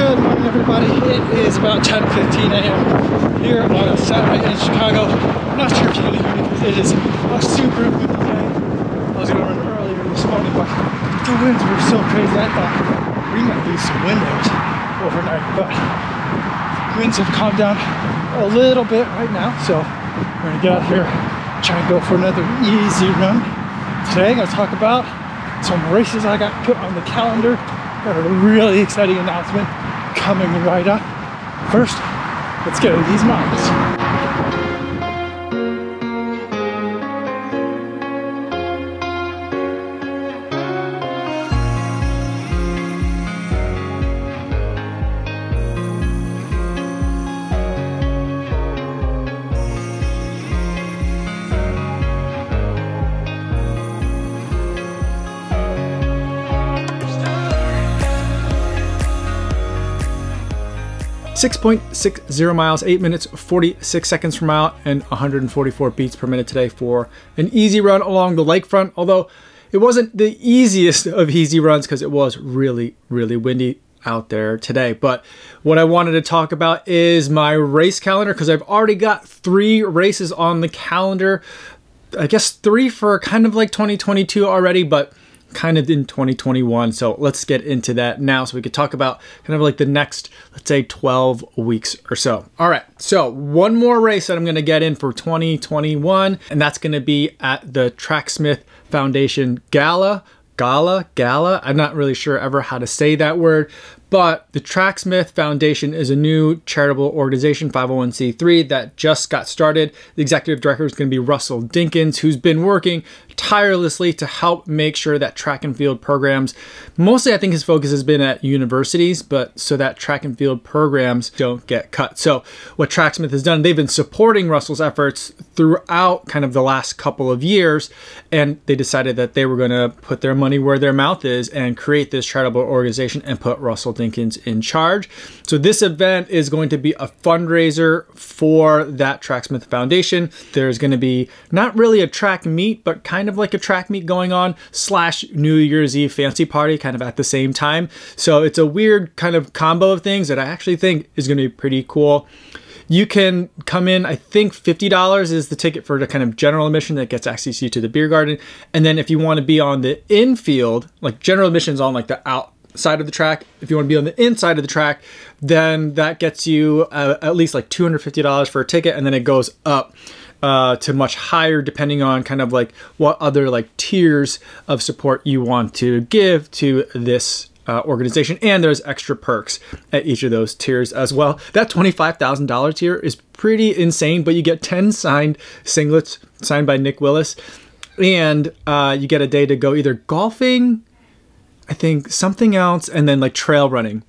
Good morning everybody, it is about 10.15 a.m. here on a Saturday in Chicago. I'm not sure if you can hear me because it is a super windy day. I was going to run earlier this morning but the winds were so crazy I thought we might lose some windows overnight but winds have calmed down a little bit right now so we're going to get out here try and go for another easy run. Today I'm going to talk about some races I got put on the calendar. Got a really exciting announcement coming right up. First, let's get to these mountains. 6.60 miles, 8 minutes, 46 seconds per mile, and 144 beats per minute today for an easy run along the lakefront. Although it wasn't the easiest of easy runs because it was really, really windy out there today. But what I wanted to talk about is my race calendar because I've already got three races on the calendar. I guess three for kind of like 2022 already, but kind of in 2021. So let's get into that now so we could talk about kind of like the next, let's say 12 weeks or so. All right, so one more race that I'm gonna get in for 2021, and that's gonna be at the Tracksmith Foundation Gala. Gala, gala. I'm not really sure ever how to say that word, but the Tracksmith Foundation is a new charitable organization, 501c3, that just got started. The executive director is going to be Russell Dinkins, who's been working tirelessly to help make sure that track and field programs, mostly I think his focus has been at universities, but so that track and field programs don't get cut. So what Tracksmith has done, they've been supporting Russell's efforts throughout kind of the last couple of years, and they decided that they were going to put their money where their mouth is and create this charitable organization and put Russell Dinkins in charge. So this event is going to be a fundraiser for that Tracksmith Foundation. There's going to be not really a track meet, but kind of like a track meet going on slash New Year's Eve fancy party kind of at the same time. So it's a weird kind of combo of things that I actually think is going to be pretty cool. You can come in, I think $50 is the ticket for the kind of general admission that gets access to the beer garden. And then if you want to be on the infield, like general admissions on like the out side of the track. If you want to be on the inside of the track, then that gets you uh, at least like $250 for a ticket, and then it goes up uh, to much higher depending on kind of like what other like tiers of support you want to give to this uh, organization, and there's extra perks at each of those tiers as well. That $25,000 tier is pretty insane, but you get 10 signed singlets signed by Nick Willis, and uh, you get a day to go either golfing I think something else, and then like trail running.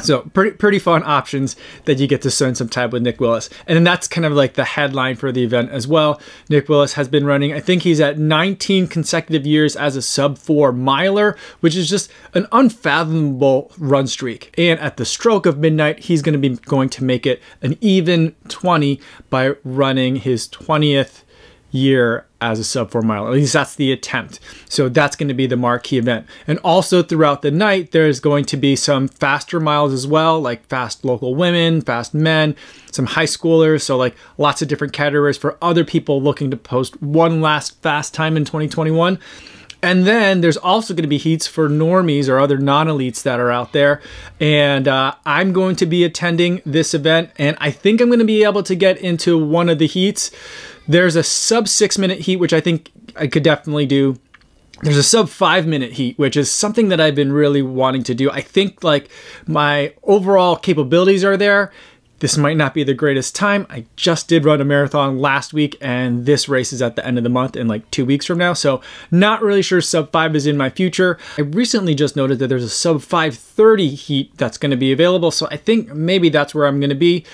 So pretty pretty fun options that you get to spend some time with Nick Willis. And then that's kind of like the headline for the event as well. Nick Willis has been running, I think he's at 19 consecutive years as a sub 4 miler, which is just an unfathomable run streak. And at the stroke of midnight, he's going to be going to make it an even 20 by running his 20th year as a sub four mile. At least that's the attempt. So that's going to be the marquee event. And also throughout the night, there's going to be some faster miles as well, like fast local women, fast men, some high schoolers. So like lots of different categories for other people looking to post one last fast time in 2021. And then there's also going to be heats for normies or other non-elites that are out there. And uh, I'm going to be attending this event, and I think I'm going to be able to get into one of the heats. There's a sub six minute heat, which I think I could definitely do. There's a sub five minute heat, which is something that I've been really wanting to do. I think like my overall capabilities are there this might not be the greatest time. I just did run a marathon last week and this race is at the end of the month in like two weeks from now. So not really sure sub five is in my future. I recently just noted that there's a sub 530 heat that's gonna be available. So I think maybe that's where I'm gonna be.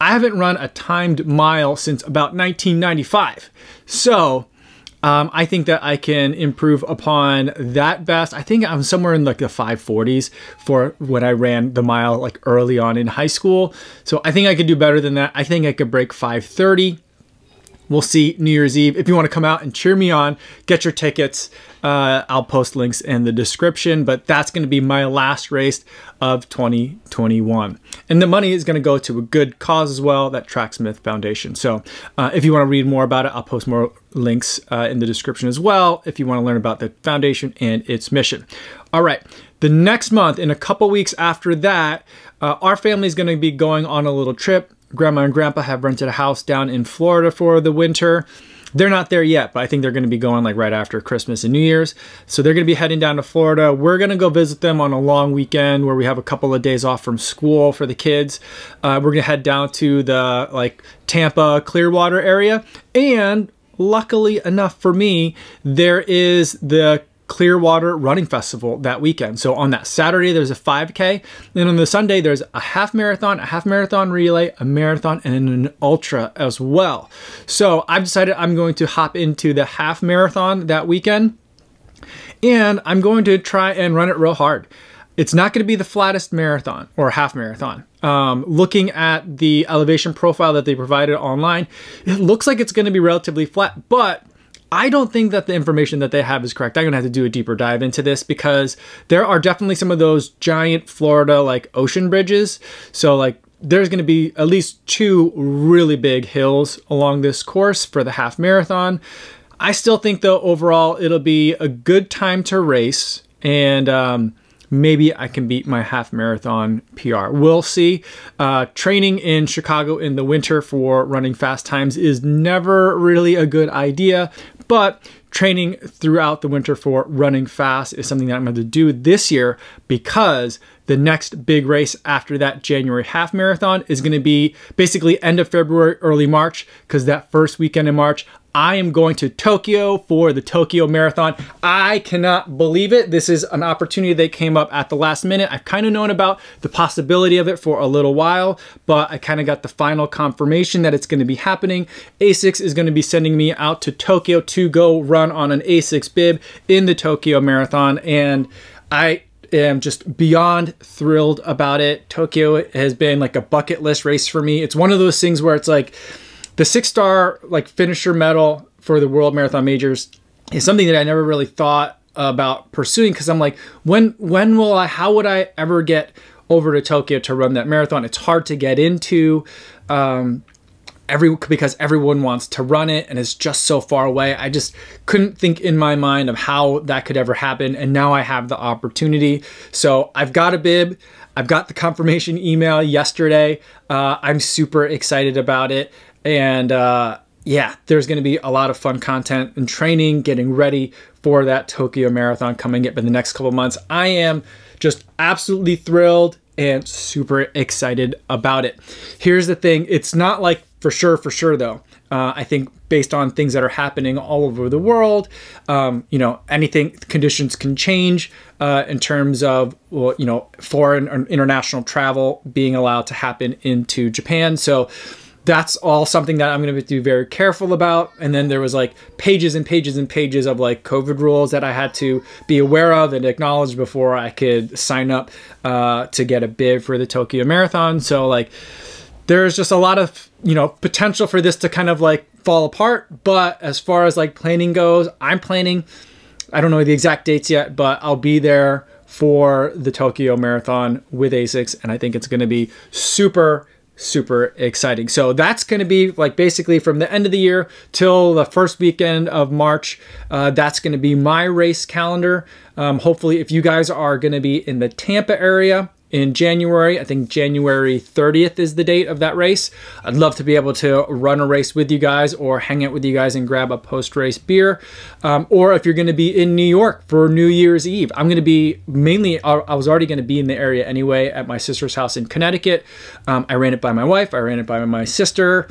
I haven't run a timed mile since about 1995. So um, I think that I can improve upon that best. I think I'm somewhere in like the 540s for when I ran the mile like early on in high school. So I think I could do better than that. I think I could break 530 we'll see New Year's Eve. If you want to come out and cheer me on, get your tickets. Uh, I'll post links in the description, but that's going to be my last race of 2021. And the money is going to go to a good cause as well, that Tracksmith Foundation. So uh, if you want to read more about it, I'll post more links uh, in the description as well if you want to learn about the foundation and its mission. All right, the next month, in a couple weeks after that, uh, our family is going to be going on a little trip grandma and grandpa have rented a house down in Florida for the winter. They're not there yet, but I think they're going to be going like right after Christmas and New Year's. So they're going to be heading down to Florida. We're going to go visit them on a long weekend where we have a couple of days off from school for the kids. Uh, we're going to head down to the like Tampa Clearwater area. And luckily enough for me, there is the Clearwater Running Festival that weekend. So on that Saturday, there's a 5K. Then on the Sunday, there's a half marathon, a half marathon relay, a marathon, and an ultra as well. So I've decided I'm going to hop into the half marathon that weekend. And I'm going to try and run it real hard. It's not going to be the flattest marathon or half marathon. Um, looking at the elevation profile that they provided online, it looks like it's going to be relatively flat, but I don't think that the information that they have is correct. I'm gonna have to do a deeper dive into this because there are definitely some of those giant Florida like ocean bridges. So like there's going to be at least two really big hills along this course for the half marathon. I still think though overall it'll be a good time to race and um, maybe I can beat my half marathon PR. We'll see. Uh, training in Chicago in the winter for running fast times is never really a good idea, but training throughout the winter for running fast is something that I'm going to do this year because the next big race after that January half marathon is going to be basically end of February, early March, because that first weekend in March, I am going to Tokyo for the Tokyo Marathon. I cannot believe it. This is an opportunity that came up at the last minute. I've kind of known about the possibility of it for a little while, but I kind of got the final confirmation that it's going to be happening. ASICS is going to be sending me out to Tokyo to go run on an ASICS bib in the Tokyo Marathon. And I am just beyond thrilled about it. Tokyo has been like a bucket list race for me. It's one of those things where it's like the six star like finisher medal for the World Marathon Majors is something that I never really thought about pursuing because I'm like, when when will I? How would I ever get over to Tokyo to run that marathon? It's hard to get into. Um, every because everyone wants to run it and it's just so far away. I just couldn't think in my mind of how that could ever happen and now I have the opportunity. So I've got a bib. I've got the confirmation email yesterday. Uh, I'm super excited about it and uh, yeah, there's going to be a lot of fun content and training, getting ready for that Tokyo Marathon coming up in the next couple months. I am just absolutely thrilled and super excited about it. Here's the thing, it's not like for sure, for sure, though. Uh, I think based on things that are happening all over the world, um, you know, anything conditions can change uh, in terms of well, you know foreign or international travel being allowed to happen into Japan. So that's all something that I'm going to be very careful about. And then there was like pages and pages and pages of like COVID rules that I had to be aware of and acknowledge before I could sign up uh, to get a bid for the Tokyo Marathon. So like there's just a lot of you know potential for this to kind of like fall apart but as far as like planning goes i'm planning i don't know the exact dates yet but i'll be there for the tokyo marathon with asics and i think it's going to be super super exciting so that's going to be like basically from the end of the year till the first weekend of march uh, that's going to be my race calendar um, hopefully if you guys are going to be in the tampa area in January. I think January 30th is the date of that race. I'd love to be able to run a race with you guys or hang out with you guys and grab a post race beer. Um, or if you're going to be in New York for New Year's Eve, I'm going to be mainly, I was already going to be in the area anyway at my sister's house in Connecticut. Um, I ran it by my wife, I ran it by my sister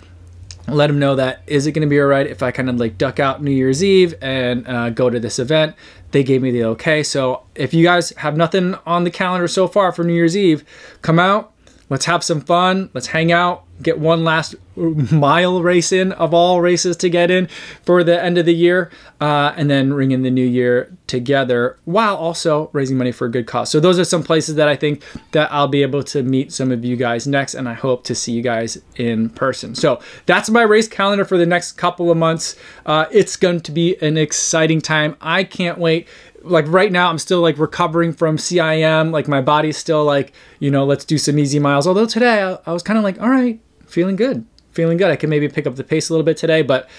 let them know that is it going to be all right if I kind of like duck out New Year's Eve and uh, go to this event? they gave me the okay. So if you guys have nothing on the calendar so far for New Year's Eve, come out, let's have some fun, let's hang out, get one last mile race in of all races to get in for the end of the year, uh, and then ring in the new year together while also raising money for a good cause. So those are some places that I think that I'll be able to meet some of you guys next and I hope to see you guys in person. So that's my race calendar for the next couple of months. Uh, it's going to be an exciting time. I can't wait like right now I'm still like recovering from CIM. Like my body's still like, you know, let's do some easy miles. Although today I, I was kind of like, all right, feeling good, feeling good. I can maybe pick up the pace a little bit today, but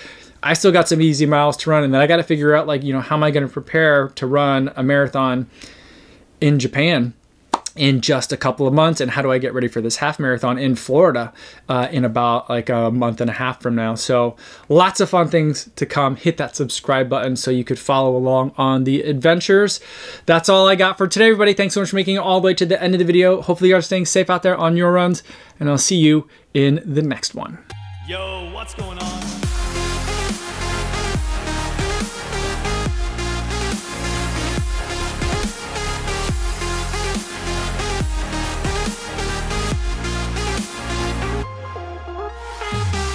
I still got some easy miles to run, and then I got to figure out like you know how am I going to prepare to run a marathon in Japan in just a couple of months, and how do I get ready for this half marathon in Florida uh, in about like a month and a half from now? So lots of fun things to come. Hit that subscribe button so you could follow along on the adventures. That's all I got for today, everybody. Thanks so much for making it all the way to the end of the video. Hopefully you are staying safe out there on your runs, and I'll see you in the next one. Yo, what's going on?